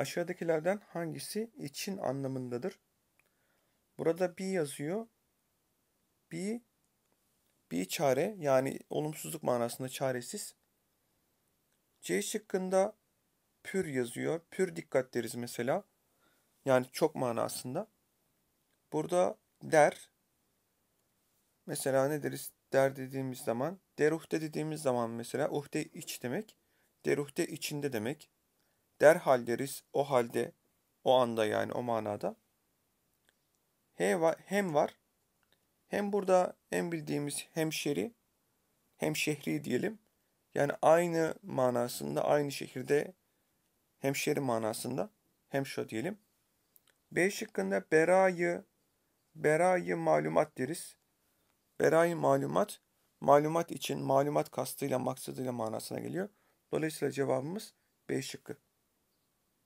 Aşağıdakilerden hangisi için anlamındadır? Burada bir yazıyor. Bir bir çare yani olumsuzluk manasında çaresiz. C şıkkında pür yazıyor. Pür dikkat deriz mesela. Yani çok manasında. Burada der mesela ne deriz? Der dediğimiz zaman, deruhte dediğimiz zaman mesela uhte iç demek. Deruhte içinde demek derhal deriz o halde o anda yani o manada. He var, hem var hem burada en bildiğimiz hemşeri hem şehri diyelim. Yani aynı manasında aynı şehirde hemşeri manasında hemşo diyelim. B şıkkında berayı berayı malumat deriz. Berayı malumat malumat için malumat kastıyla maksadıyla manasına geliyor. Dolayısıyla cevabımız B şıkkı.